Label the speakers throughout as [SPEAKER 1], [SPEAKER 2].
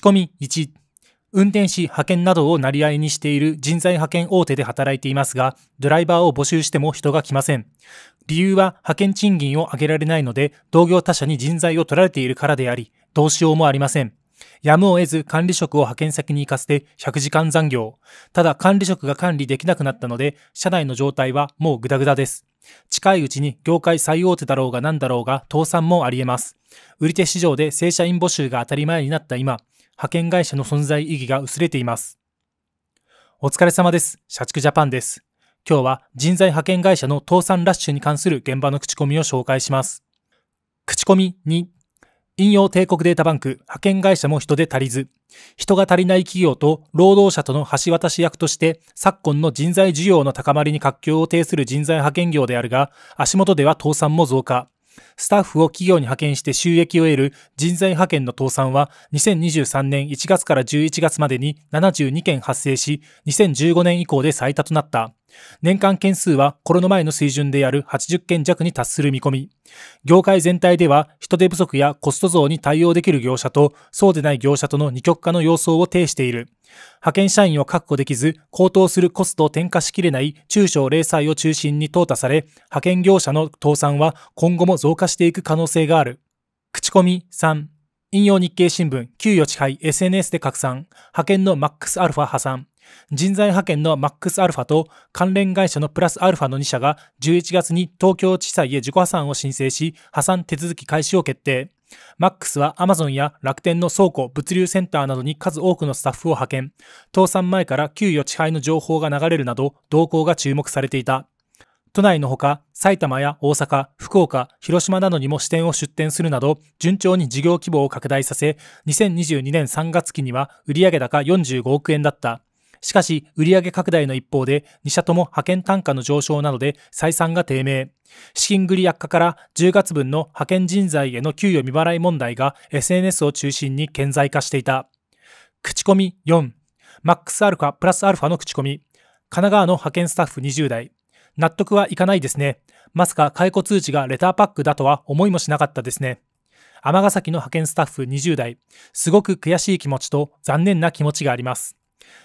[SPEAKER 1] 仕込み1、運転士派遣などをなりわいにしている人材派遣大手で働いていますが、ドライバーを募集しても人が来ません。理由は派遣賃金を上げられないので、同業他社に人材を取られているからであり、どうしようもありません。やむを得ず管理職を派遣先に行かせて100時間残業。ただ管理職が管理できなくなったので、社内の状態はもうグダグダです。近いうちに業界最大手だろうが何だろうが倒産もあり得ます。売り手市場で正社員募集が当たり前になった今、派遣会社の存在意義が薄れています。お疲れ様です。社畜ジャパンです。今日は人材派遣会社の倒産ラッシュに関する現場の口コミを紹介します。口コミ2。引用帝国データバンク、派遣会社も人で足りず、人が足りない企業と労働者との橋渡し役として、昨今の人材需要の高まりに活況を呈する人材派遣業であるが、足元では倒産も増加。スタッフを企業に派遣して収益を得る人材派遣の倒産は、2023年1月から11月までに72件発生し、2015年以降で最多となった。年間件数はコロナ前の水準である80件弱に達する見込み。業界全体では人手不足やコスト増に対応できる業者とそうでない業者との二極化の様相を呈している。派遣社員を確保できず、高騰するコストを転嫁しきれない中小零細を中心に淘汰され、派遣業者の倒産は今後も増加していく可能性がある。口コミ3。引用日経新聞、給与地配、SNS で拡散。派遣のマックスアルファ破産。人材派遣のマックスアルファと関連会社のプラスアルファの2社が11月に東京地裁へ自己破産を申請し、破産手続き開始を決定。マックスはアマゾンや楽天の倉庫、物流センターなどに数多くのスタッフを派遣、倒産前から給与地配の情報が流れるなど動向が注目されていた。都内のほか埼玉や大阪、福岡、広島などにも支店を出店するなど順調に事業規模を拡大させ2022年3月期には売上高45億円だった。しかし、売上拡大の一方で、2社とも派遣単価の上昇などで採算が低迷。資金繰り悪化から10月分の派遣人材への給与未払い問題が SNS を中心に顕在化していた。口コミ4、マックスアルファプラスアルファの口コミ。神奈川の派遣スタッフ20代。納得はいかないですね。まさか解雇通知がレターパックだとは思いもしなかったですね。尼崎の派遣スタッフ20代。すごく悔しい気持ちと残念な気持ちがあります。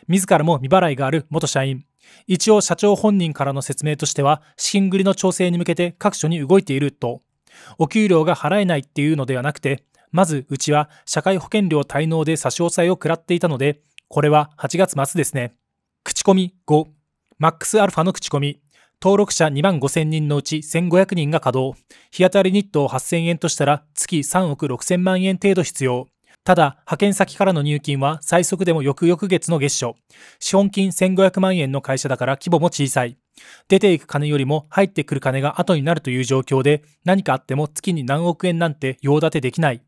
[SPEAKER 1] 自らも未払いがある元社員一応社長本人からの説明としては資金繰りの調整に向けて各所に動いているとお給料が払えないっていうのではなくてまずうちは社会保険料滞納で差し押さえを食らっていたのでこれは8月末ですね口コミ5マックスアルファの口コミ登録者2万5000人のうち1500人が稼働日当たり日当8000円としたら月3億6000万円程度必要ただ、派遣先からの入金は最速でも翌々月の月初。資本金1500万円の会社だから規模も小さい。出ていく金よりも入ってくる金が後になるという状況で、何かあっても月に何億円なんて用立てできない。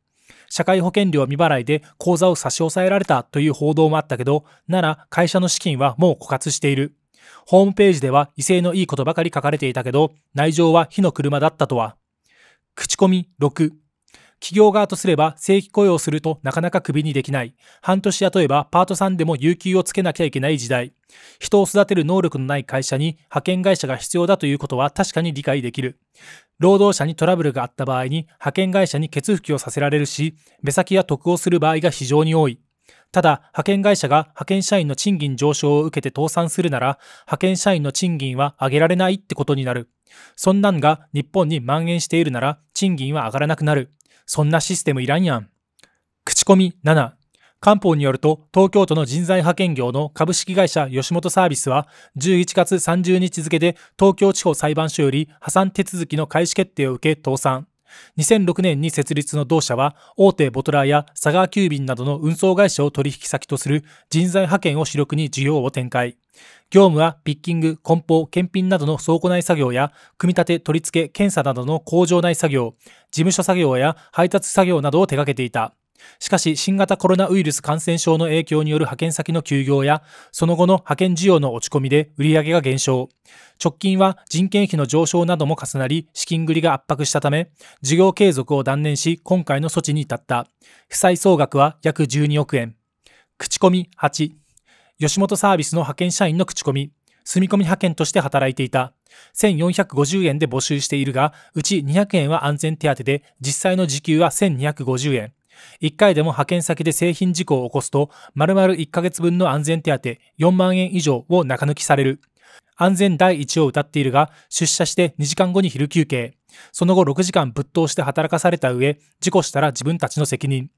[SPEAKER 1] 社会保険料未払いで口座を差し押さえられたという報道もあったけど、なら会社の資金はもう枯渇している。ホームページでは威勢のいいことばかり書かれていたけど、内情は火の車だったとは。口コミ6。企業側とすれば正規雇用するとなかなかクビにできない。半年雇えばパートさんでも有給をつけなきゃいけない時代。人を育てる能力のない会社に派遣会社が必要だということは確かに理解できる。労働者にトラブルがあった場合に派遣会社に欠拭きをさせられるし、目先や得をする場合が非常に多い。ただ、派遣会社が派遣社員の賃金上昇を受けて倒産するなら、派遣社員の賃金は上げられないってことになる。そんなんが日本に蔓延しているなら、賃金は上がらなくなる。そんなシステムいらんやん。口コミ7。官報によると、東京都の人材派遣業の株式会社吉本サービスは、11月30日付で東京地方裁判所より破産手続きの開始決定を受け倒産。2006年に設立の同社は大手ボトラーや佐川急便などの運送会社を取引先とする人材派遣を主力に事業を展開。業務はピッキング、梱包、検品などの倉庫内作業や、組み立て、取り付け、検査などの工場内作業、事務所作業や配達作業などを手掛けていた。しかし、新型コロナウイルス感染症の影響による派遣先の休業や、その後の派遣需要の落ち込みで売上が減少。直近は人件費の上昇なども重なり、資金繰りが圧迫したため、事業継続を断念し、今回の措置に至った。負債総額は約12億円。口コミ8。吉本サービスの派遣社員の口コミ。住み込み派遣として働いていた。1450円で募集しているが、うち200円は安全手当で、実際の時給は1250円。1回でも派遣先で製品事故を起こすと、丸々1ヶ月分の安全手当4万円以上を中抜きされる。安全第一を歌っているが、出社して2時間後に昼休憩。その後6時間ぶっ通して働かされた上、事故したら自分たちの責任。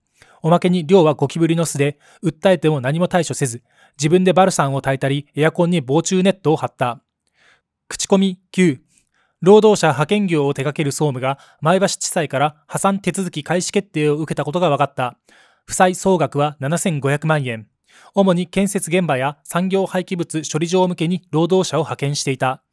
[SPEAKER 1] おまけに量はゴキブリの巣で、訴えても何も対処せず、自分でバルサンを炊いたり、エアコンに防虫ネットを張った。口コミ9労働者派遣業を手掛ける総務が前橋地裁から破産手続き開始決定を受けたことが分かった。負債総額は7500万円。主に建設現場や産業廃棄物処理場向けに労働者を派遣していた。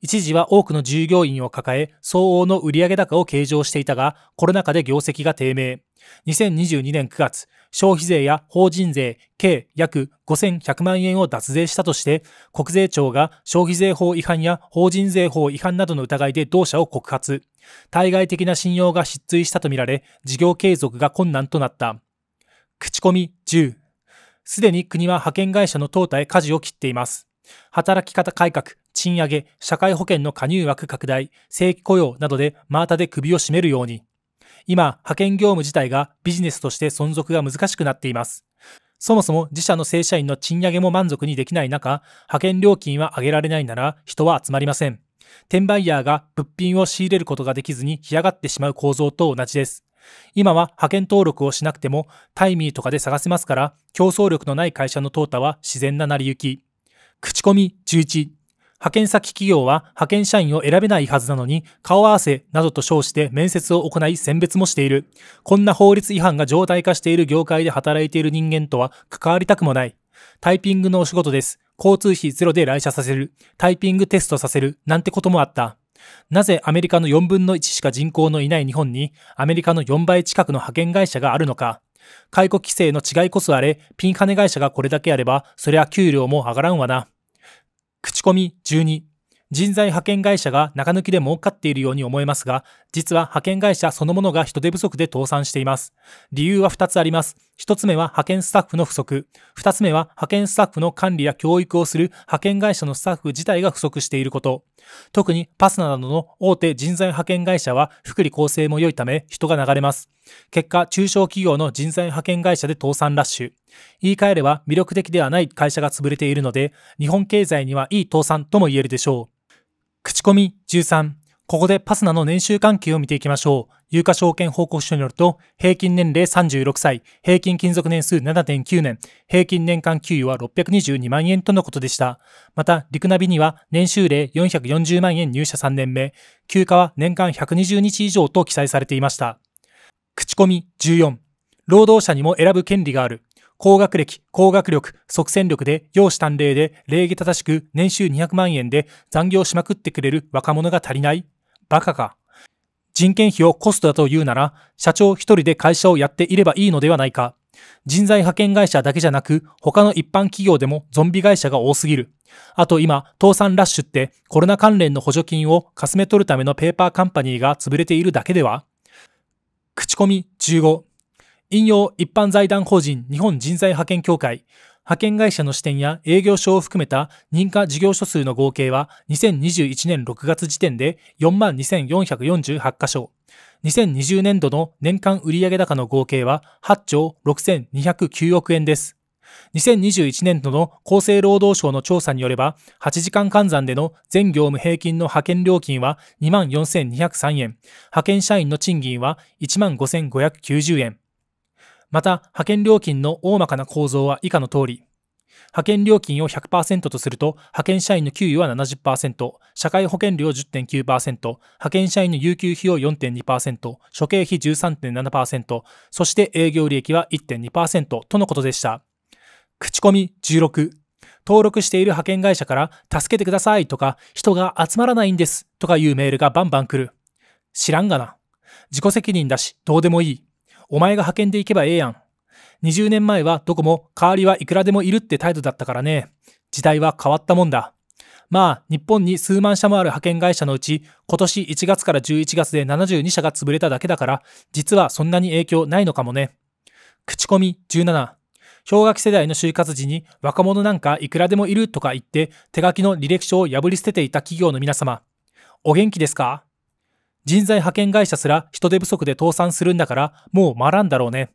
[SPEAKER 1] 一時は多くの従業員を抱え、相応の売上高を計上していたが、コロナ禍で業績が低迷。2022年9月、消費税や法人税、計約5100万円を脱税したとして、国税庁が消費税法違反や法人税法違反などの疑いで同社を告発。対外的な信用が失墜したとみられ、事業継続が困難となった。口コミ10。すでに国は派遣会社の淘汰へ舵を切っています。働き方改革、賃上げ、社会保険の加入枠拡大、正規雇用などで真綿で首を絞めるように、今、派遣業務自体がビジネスとして存続が難しくなっています。そもそも自社の正社員の賃上げも満足にできない中、派遣料金は上げられないなら人は集まりません。転売ヤーが物品を仕入れることができずに干上がってしまう構造と同じです。今は派遣登録をしなくてもタイミーとかで探せますから競争力のない会社の淘汰は自然な成り行き。口コミ11派遣先企業は派遣社員を選べないはずなのに、顔合わせなどと称して面接を行い選別もしている。こんな法律違反が常態化している業界で働いている人間とは関わりたくもない。タイピングのお仕事です。交通費ゼロで来社させる。タイピングテストさせる。なんてこともあった。なぜアメリカの4分の1しか人口のいない日本にアメリカの4倍近くの派遣会社があるのか。解雇規制の違いこそあれ、ピンハネ会社がこれだけあれば、そりゃ給料も上がらんわな。口コミ12人材派遣会社が中抜きで儲かっているように思えますが、実は派遣会社そのものが人手不足で倒産しています。理由は2つあります。1つ目は派遣スタッフの不足。2つ目は派遣スタッフの管理や教育をする派遣会社のスタッフ自体が不足していること。特にパスナなどの大手人材派遣会社は福利厚生も良いため人が流れます。結果、中小企業の人材派遣会社で倒産ラッシュ。言い換えれば魅力的ではない会社が潰れているので、日本経済にはいい倒産とも言えるでしょう。口コミ13。ここでパスナの年収関係を見ていきましょう。有価証券報告書によると、平均年齢36歳、平均勤続年数7.9年、平均年間給与は622万円とのことでした。また、リクナビには年収例440万円入社3年目、休暇は年間120日以上と記載されていました。口コミ14。労働者にも選ぶ権利がある。高学歴、高学力、即戦力で、容姿端麗で、礼儀正しく、年収200万円で、残業しまくってくれる若者が足りないバカか。人件費をコストだと言うなら、社長一人で会社をやっていればいいのではないか。人材派遣会社だけじゃなく、他の一般企業でもゾンビ会社が多すぎる。あと今、倒産ラッシュってコロナ関連の補助金をかすめ取るためのペーパーカンパニーが潰れているだけでは口コミ15引用一般財団法人日本人材派遣協会、派遣会社の支店や営業所を含めた認可事業所数の合計は2021年6月時点で42,448箇所。2020年度の年間売上高の合計は8兆6,209億円です。2021年度の厚生労働省の調査によれば、8時間換算での全業務平均の派遣料金は24,203万円、派遣社員の賃金は15,590円、また、派遣料金の大まかな構造は以下の通り、派遣料金を100%とすると、派遣社員の給与は70%、社会保険料10.9%、派遣社員の有給費用4.2%、諸経費13.7%、そして営業利益は1.2%とのことでした。口コミ16。登録している派遣会社から、助けてくださいとか、人が集まらないんですとかいうメールがバンバン来る。知らんがな。自己責任だし、どうでもいい。お前が派遣で行けばええやん。20年前はどこも代わりはいくらでもいるって態度だったからね。時代は変わったもんだ。まあ、日本に数万社もある派遣会社のうち、今年1月から11月で72社が潰れただけだから、実はそんなに影響ないのかもね。口コミ17。氷河期世代の就活時に若者なんかいくらでもいるとか言って手書きの履歴書を破り捨てていた企業の皆様。お元気ですか人材派遣会社すら人手不足で倒産するんだから、もう回らんだろうね。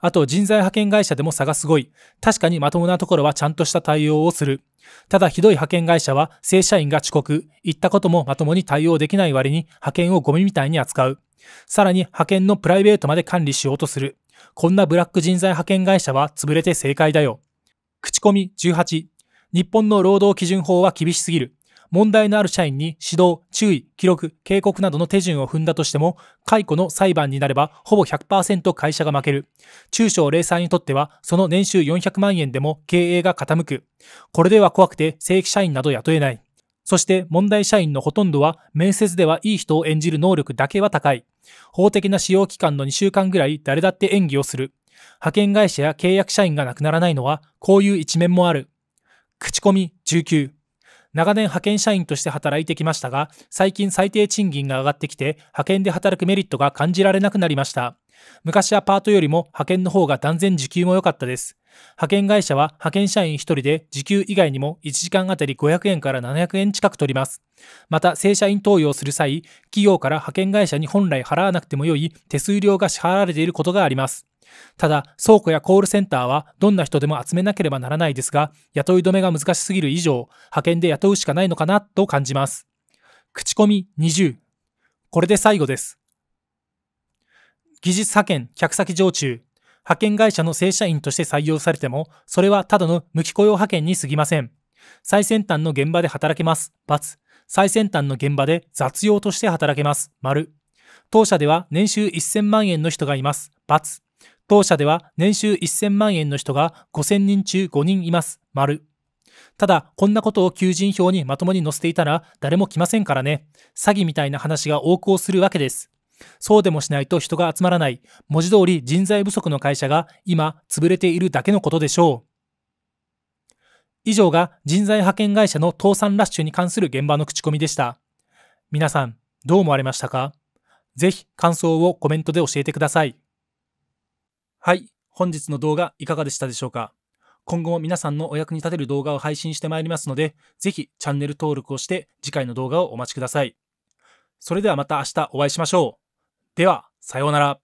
[SPEAKER 1] あと人材派遣会社でも差がすごい。確かにまともなところはちゃんとした対応をする。ただひどい派遣会社は正社員が遅刻、行ったこともまともに対応できない割に派遣をゴミみたいに扱う。さらに派遣のプライベートまで管理しようとする。こんなブラック人材派遣会社は潰れて正解だよ。口コミ18。日本の労働基準法は厳しすぎる。問題のある社員に指導、注意、記録、警告などの手順を踏んだとしても、解雇の裁判になればほぼ100%会社が負ける。中小零細にとっては、その年収400万円でも経営が傾く。これでは怖くて正規社員など雇えない。そして問題社員のほとんどは面接ではいい人を演じる能力だけは高い。法的な使用期間の2週間ぐらい誰だって演技をする。派遣会社や契約社員が亡くならないのはこういう一面もある。口コミ19。長年派遣社員として働いてきましたが、最近最低賃金が上がってきて、派遣で働くメリットが感じられなくなりました。昔はパートよりも派遣の方が断然時給も良かったです。派遣会社は派遣社員1人で時給以外にも1時間あたり500円から700円近く取ります。また正社員登用する際、企業から派遣会社に本来払わなくても良い手数料が支払われていることがあります。ただ、倉庫やコールセンターはどんな人でも集めなければならないですが、雇い止めが難しすぎる以上、派遣で雇うしかないのかなと感じます。口コミ20。これで最後です。技術派遣、客先常駐。派遣会社の正社員として採用されても、それはただの無期雇用派遣に過ぎません。最先端の現場で働けます。×。最先端の現場で雑用として働けます。丸。当社では年収1000万円の人がいます。×。当社では年収1000万円の人が5000人中5人います。丸。ただ、こんなことを求人票にまともに載せていたら誰も来ませんからね。詐欺みたいな話が横行するわけです。そうでもしないと人が集まらない、文字通り人材不足の会社が今潰れているだけのことでしょう。以上が人材派遣会社の倒産ラッシュに関する現場の口コミでした。皆さん、どう思われましたかぜひ感想をコメントで教えてください。はい、本日の動画いかがでしたでしょうか今後も皆さんのお役に立てる動画を配信してまいりますので、ぜひチャンネル登録をして次回の動画をお待ちください。それではまた明日お会いしましょう。では、さようなら。